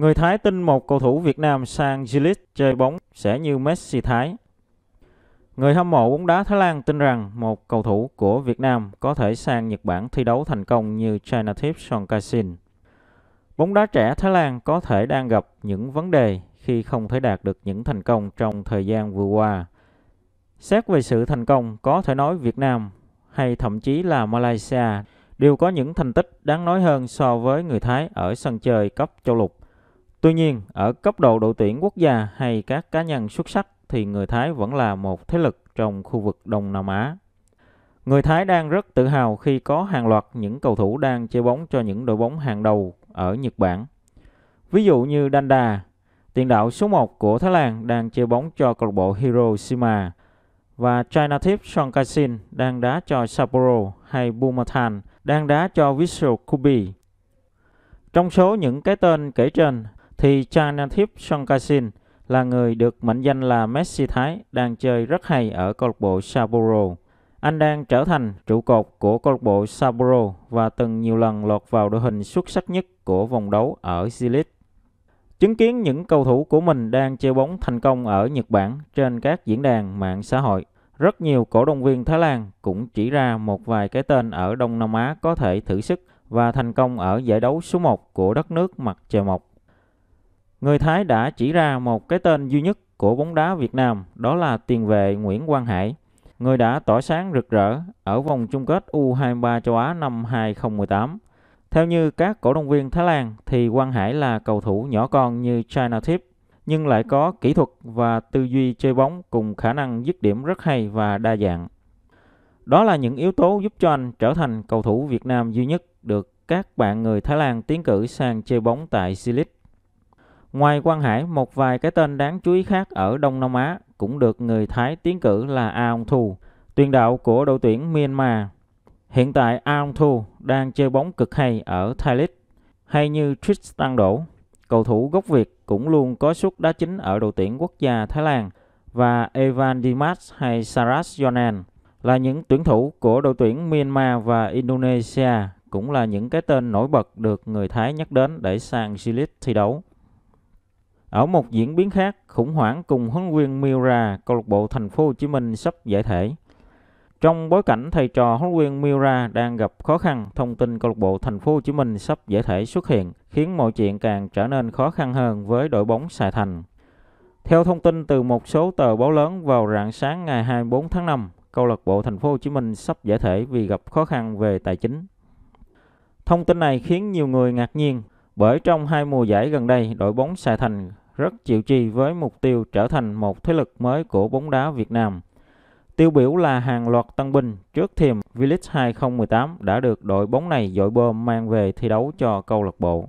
Người Thái tin một cầu thủ Việt Nam sang Gilis chơi bóng sẽ như Messi Thái. Người hâm mộ bóng đá Thái Lan tin rằng một cầu thủ của Việt Nam có thể sang Nhật Bản thi đấu thành công như China Chinathip Songkasin. Bóng đá trẻ Thái Lan có thể đang gặp những vấn đề khi không thể đạt được những thành công trong thời gian vừa qua. Xét về sự thành công, có thể nói Việt Nam hay thậm chí là Malaysia đều có những thành tích đáng nói hơn so với người Thái ở sân chơi cấp châu lục. Tuy nhiên, ở cấp độ đội tuyển quốc gia hay các cá nhân xuất sắc thì người Thái vẫn là một thế lực trong khu vực Đông Nam Á. Người Thái đang rất tự hào khi có hàng loạt những cầu thủ đang chơi bóng cho những đội bóng hàng đầu ở Nhật Bản. Ví dụ như Danda, tiền đạo số 1 của Thái Lan đang chơi bóng cho câu lạc bộ Hiroshima và Chinathip Songkasin đang đá cho Sapporo hay Bumathan đang đá cho Vissel Kobe. Trong số những cái tên kể trên thì Chanathip Songkasin là người được mệnh danh là Messi Thái đang chơi rất hay ở câu lạc bộ Sapporo. Anh đang trở thành trụ cột của câu lạc bộ Sapporo và từng nhiều lần lọt vào đội hình xuất sắc nhất của vòng đấu ở j Chứng kiến những cầu thủ của mình đang chơi bóng thành công ở Nhật Bản trên các diễn đàn mạng xã hội, rất nhiều cổ động viên Thái Lan cũng chỉ ra một vài cái tên ở Đông Nam Á có thể thử sức và thành công ở giải đấu số 1 của đất nước mặt trời mọc người Thái đã chỉ ra một cái tên duy nhất của bóng đá Việt Nam, đó là tiền vệ Nguyễn Quang Hải. Người đã tỏa sáng rực rỡ ở vòng chung kết U23 châu Á năm 2018. Theo như các cổ động viên Thái Lan thì Quang Hải là cầu thủ nhỏ con như China Tip nhưng lại có kỹ thuật và tư duy chơi bóng cùng khả năng dứt điểm rất hay và đa dạng. Đó là những yếu tố giúp cho anh trở thành cầu thủ Việt Nam duy nhất được các bạn người Thái Lan tiến cử sang chơi bóng tại c Ngoài Quang Hải, một vài cái tên đáng chú ý khác ở Đông Nam Á cũng được người Thái tiến cử là Aung Thu, tuyên đạo của đội tuyển Myanmar. Hiện tại Aung Thu đang chơi bóng cực hay ở thái League, hay như Tristan Đỗ. Cầu thủ gốc Việt cũng luôn có suất đá chính ở đội tuyển quốc gia Thái Lan và Evan Dimas hay Saras Yonan là những tuyển thủ của đội tuyển Myanmar và Indonesia cũng là những cái tên nổi bật được người Thái nhắc đến để sang g thi đấu. Ở một diễn biến khác, khủng hoảng cùng huấn luyện Mira, câu lạc bộ Thành phố Hồ Chí Minh sắp giải thể. Trong bối cảnh thầy trò huấn luyện Mira đang gặp khó khăn, thông tin câu lạc bộ Thành phố Hồ Chí Minh sắp giải thể xuất hiện, khiến mọi chuyện càng trở nên khó khăn hơn với đội bóng Sài Thành. Theo thông tin từ một số tờ báo lớn vào rạng sáng ngày 24 tháng 5, câu lạc bộ Thành phố Hồ Chí Minh sắp giải thể vì gặp khó khăn về tài chính. Thông tin này khiến nhiều người ngạc nhiên, bởi trong hai mùa giải gần đây, đội bóng Sài Thành rất chịu trì với mục tiêu trở thành một thế lực mới của bóng đá Việt Nam. Tiêu biểu là hàng loạt tân binh trước thềm V-League 2018 đã được đội bóng này dội bơm mang về thi đấu cho câu lạc bộ.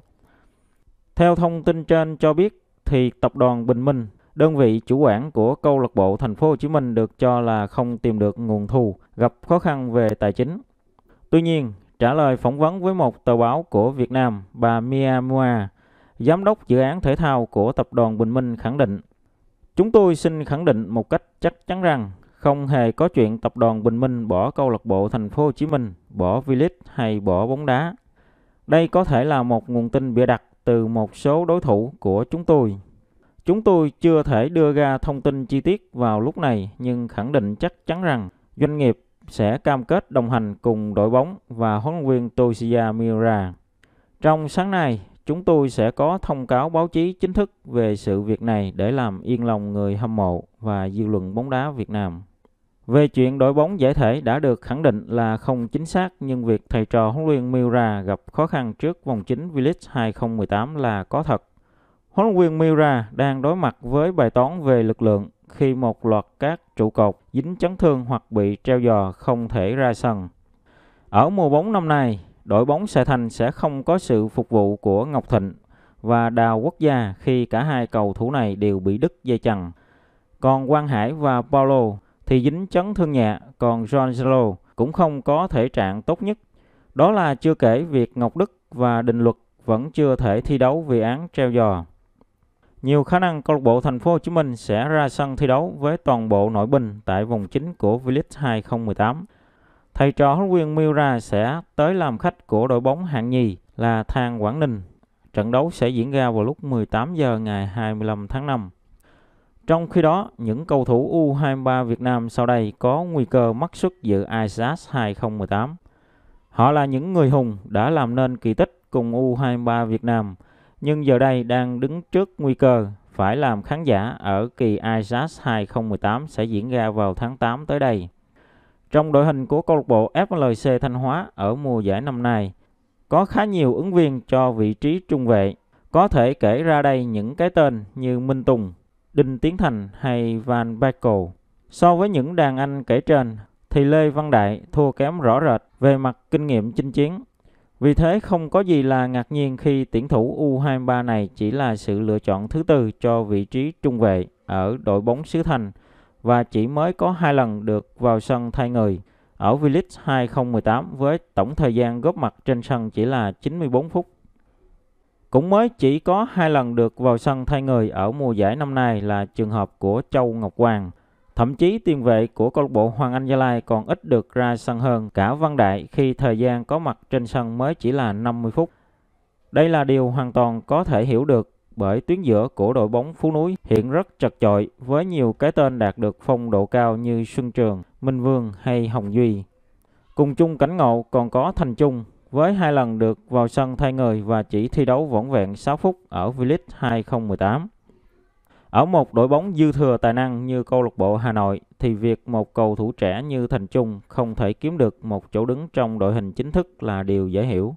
Theo thông tin trên cho biết thì tập đoàn Bình Minh, đơn vị chủ quản của câu lạc bộ Thành phố Hồ Chí Minh được cho là không tìm được nguồn thu, gặp khó khăn về tài chính. Tuy nhiên, trả lời phỏng vấn với một tờ báo của Việt Nam, bà Mia Mua Giám đốc dự án thể thao của Tập đoàn Bình Minh khẳng định Chúng tôi xin khẳng định một cách chắc chắn rằng không hề có chuyện Tập đoàn Bình Minh bỏ câu lạc bộ Thành phố Hồ Chí Minh, bỏ V-League hay bỏ bóng đá. Đây có thể là một nguồn tin bịa đặt từ một số đối thủ của chúng tôi. Chúng tôi chưa thể đưa ra thông tin chi tiết vào lúc này nhưng khẳng định chắc chắn rằng doanh nghiệp sẽ cam kết đồng hành cùng đội bóng và huấn luyện viên Toshiya Miura. Trong sáng nay, Chúng tôi sẽ có thông cáo báo chí chính thức về sự việc này để làm yên lòng người hâm mộ và dư luận bóng đá Việt Nam. Về chuyện đội bóng giải thể đã được khẳng định là không chính xác nhưng việc thầy trò huấn luyện Miura gặp khó khăn trước vòng chính V-League 2018 là có thật. Huấn luyện viên Miura đang đối mặt với bài toán về lực lượng khi một loạt các trụ cột dính chấn thương hoặc bị treo giò không thể ra sân. Ở mùa bóng năm nay, đội bóng Sài Thành sẽ không có sự phục vụ của Ngọc Thịnh và Đào Quốc Gia khi cả hai cầu thủ này đều bị đứt dây chằng. Còn Quang Hải và Paulo thì dính chấn thương nhẹ, còn John Gonzalo cũng không có thể trạng tốt nhất. Đó là chưa kể việc Ngọc Đức và Đình Luật vẫn chưa thể thi đấu vì án treo giò. Nhiều khả năng câu lạc bộ Thành phố Hồ Chí Minh sẽ ra sân thi đấu với toàn bộ nội binh tại vòng chính của V-League 2018. Thầy trò huấn luyện Miura sẽ tới làm khách của đội bóng hạng nhì là Thang Quảng Ninh. Trận đấu sẽ diễn ra vào lúc 18 giờ ngày 25 tháng 5. Trong khi đó, những cầu thủ U23 Việt Nam sau đây có nguy cơ mắc suất dự ISAS 2018. Họ là những người hùng đã làm nên kỳ tích cùng U23 Việt Nam, nhưng giờ đây đang đứng trước nguy cơ phải làm khán giả ở kỳ ISAS 2018 sẽ diễn ra vào tháng 8 tới đây. Trong đội hình của câu lạc bộ FLC Thanh Hóa ở mùa giải năm nay, có khá nhiều ứng viên cho vị trí trung vệ. Có thể kể ra đây những cái tên như Minh Tùng, Đinh Tiến Thành hay Van Bakel. So với những đàn anh kể trên, thì Lê Văn Đại thua kém rõ rệt về mặt kinh nghiệm chinh chiến. Vì thế không có gì là ngạc nhiên khi tuyển thủ U23 này chỉ là sự lựa chọn thứ tư cho vị trí trung vệ ở đội bóng xứ Thành – và chỉ mới có hai lần được vào sân thay người ở V-League 2018 với tổng thời gian góp mặt trên sân chỉ là 94 phút. Cũng mới chỉ có hai lần được vào sân thay người ở mùa giải năm nay là trường hợp của Châu Ngọc Hoàng. Thậm chí tiền vệ của câu lạc bộ Hoàng Anh Gia Lai còn ít được ra sân hơn cả Văn Đại khi thời gian có mặt trên sân mới chỉ là 50 phút. Đây là điều hoàn toàn có thể hiểu được bởi tuyến giữa của đội bóng Phú Núi hiện rất chật chội với nhiều cái tên đạt được phong độ cao như Xuân Trường, Minh Vương hay Hồng Duy. Cùng chung cảnh ngộ còn có Thành Trung với hai lần được vào sân thay người và chỉ thi đấu vỏn vẹn 6 phút ở V-League 2018. Ở một đội bóng dư thừa tài năng như câu lạc bộ Hà Nội thì việc một cầu thủ trẻ như Thành Trung không thể kiếm được một chỗ đứng trong đội hình chính thức là điều dễ hiểu.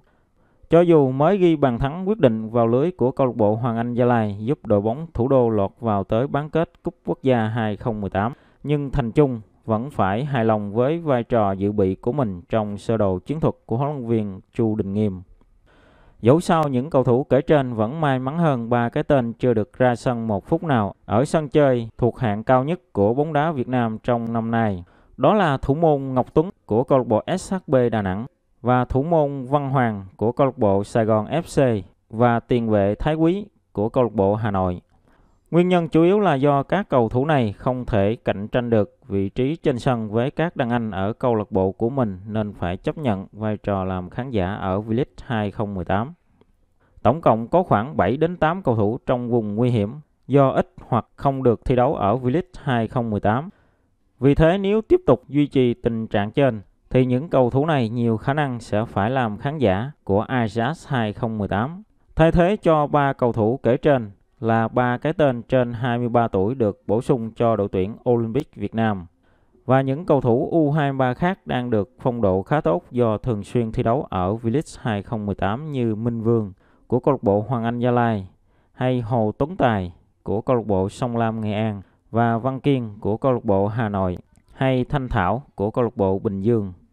Cho dù mới ghi bàn thắng quyết định vào lưới của câu lạc bộ Hoàng Anh Gia Lai giúp đội bóng thủ đô lọt vào tới bán kết Cúp Quốc gia 2018, nhưng Thành Trung vẫn phải hài lòng với vai trò dự bị của mình trong sơ đồ chiến thuật của huấn luyện viên Chu Đình Nghiêm. Dẫu sao những cầu thủ kể trên vẫn may mắn hơn ba cái tên chưa được ra sân một phút nào ở sân chơi thuộc hạng cao nhất của bóng đá Việt Nam trong năm nay. Đó là thủ môn Ngọc Tuấn của câu lạc bộ SHB Đà Nẵng và thủ môn Văn Hoàng của câu lạc bộ Sài Gòn FC và tiền vệ Thái Quý của câu lạc bộ Hà Nội. Nguyên nhân chủ yếu là do các cầu thủ này không thể cạnh tranh được vị trí trên sân với các đàn anh ở câu lạc bộ của mình nên phải chấp nhận vai trò làm khán giả ở V-League 2018. Tổng cộng có khoảng 7 đến 8 cầu thủ trong vùng nguy hiểm do ít hoặc không được thi đấu ở V-League 2018. Vì thế nếu tiếp tục duy trì tình trạng trên thì những cầu thủ này nhiều khả năng sẽ phải làm khán giả của Ajax 2018. Thay thế cho ba cầu thủ kể trên là ba cái tên trên 23 tuổi được bổ sung cho đội tuyển Olympic Việt Nam. Và những cầu thủ U23 khác đang được phong độ khá tốt do thường xuyên thi đấu ở V-League 2018 như Minh Vương của câu lạc bộ Hoàng Anh Gia Lai hay Hồ Tuấn Tài của câu lạc bộ Sông Lam Nghệ An và Văn Kiên của câu lạc bộ Hà Nội hay Thanh Thảo của câu lạc bộ Bình Dương.